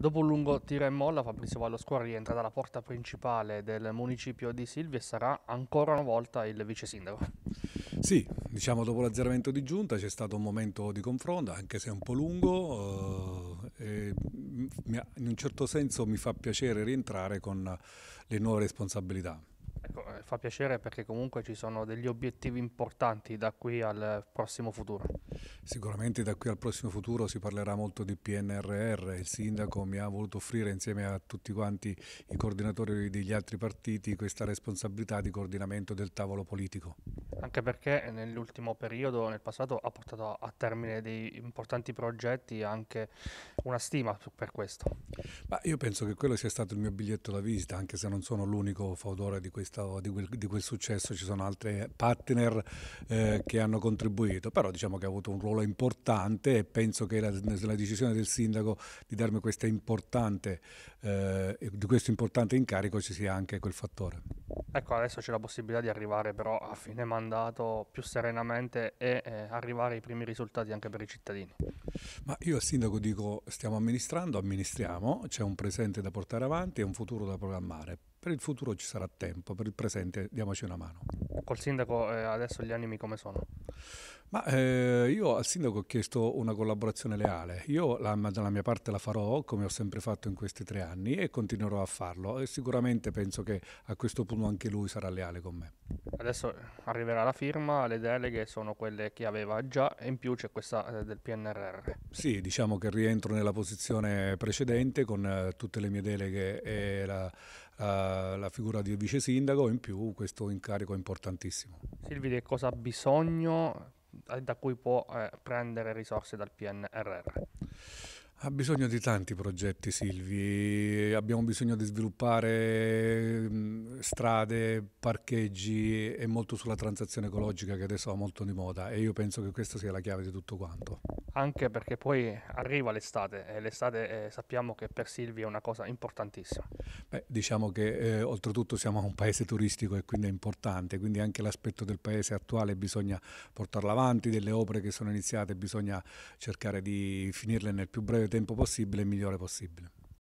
Dopo un lungo tiro e molla, Fabrizio Valloscuola rientra dalla porta principale del municipio di Silvia e sarà ancora una volta il vice sindaco. Sì, diciamo dopo l'azzeramento di giunta c'è stato un momento di confronto, anche se un po' lungo, eh, in un certo senso mi fa piacere rientrare con le nuove responsabilità. Ecco, eh, fa piacere perché comunque ci sono degli obiettivi importanti da qui al prossimo futuro. Sicuramente da qui al prossimo futuro si parlerà molto di PNRR, il sindaco mi ha voluto offrire insieme a tutti quanti i coordinatori degli altri partiti questa responsabilità di coordinamento del tavolo politico. Anche perché nell'ultimo periodo, nel passato, ha portato a termine dei importanti progetti anche una stima per questo. Ma io penso che quello sia stato il mio biglietto da visita, anche se non sono l'unico fautore di, questa, di, quel, di quel, successo, ci sono altri partner eh, che hanno contribuito, però diciamo che ha avuto un ruolo importante e penso che la, la decisione del sindaco di darmi questa importante, eh, di questo importante incarico ci sia anche quel fattore. Ecco, adesso c'è la possibilità di arrivare però a fine mandato più serenamente e eh, arrivare ai primi risultati anche per i cittadini. Ma io al sindaco dico stiamo amministrando, amministriamo, c'è un presente da portare avanti e un futuro da programmare. Per il futuro ci sarà tempo, per il presente diamoci una mano. Col sindaco eh, adesso gli animi come sono? Ma eh, io al sindaco ho chiesto una collaborazione leale. Io la, dalla mia parte la farò come ho sempre fatto in questi tre anni e continuerò a farlo e sicuramente penso che a questo punto anche lui sarà leale con me. Adesso eh, arriverà la firma, le deleghe sono quelle che aveva già e in più c'è questa eh, del PNRR. Sì, diciamo che rientro nella posizione precedente con eh, tutte le mie deleghe e la, eh, la figura di vice sindaco in più questo incarico è importantissimo. Silvi, che cosa ha bisogno eh, da cui può eh, prendere risorse dal PNRR? Ha bisogno di tanti progetti Silvi, abbiamo bisogno di sviluppare mm, strade, parcheggi e molto sulla transazione ecologica che adesso va molto di moda e io penso che questa sia la chiave di tutto quanto anche perché poi arriva l'estate e l'estate eh, sappiamo che per Silvia è una cosa importantissima. Beh, diciamo che eh, oltretutto siamo un paese turistico e quindi è importante, quindi anche l'aspetto del paese attuale bisogna portarlo avanti, delle opere che sono iniziate bisogna cercare di finirle nel più breve tempo possibile e migliore possibile.